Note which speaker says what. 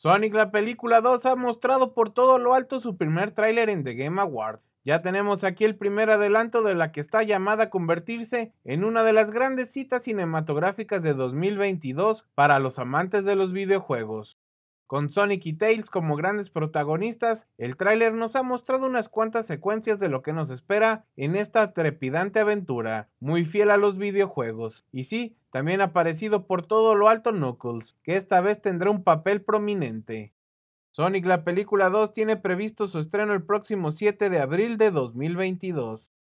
Speaker 1: Sonic la película 2 ha mostrado por todo lo alto su primer tráiler en The Game Award. Ya tenemos aquí el primer adelanto de la que está llamada a convertirse en una de las grandes citas cinematográficas de 2022 para los amantes de los videojuegos. Con Sonic y Tails como grandes protagonistas, el tráiler nos ha mostrado unas cuantas secuencias de lo que nos espera en esta trepidante aventura, muy fiel a los videojuegos. Y sí, también ha aparecido por todo lo alto Knuckles, que esta vez tendrá un papel prominente. Sonic la película 2 tiene previsto su estreno el próximo 7 de abril de 2022.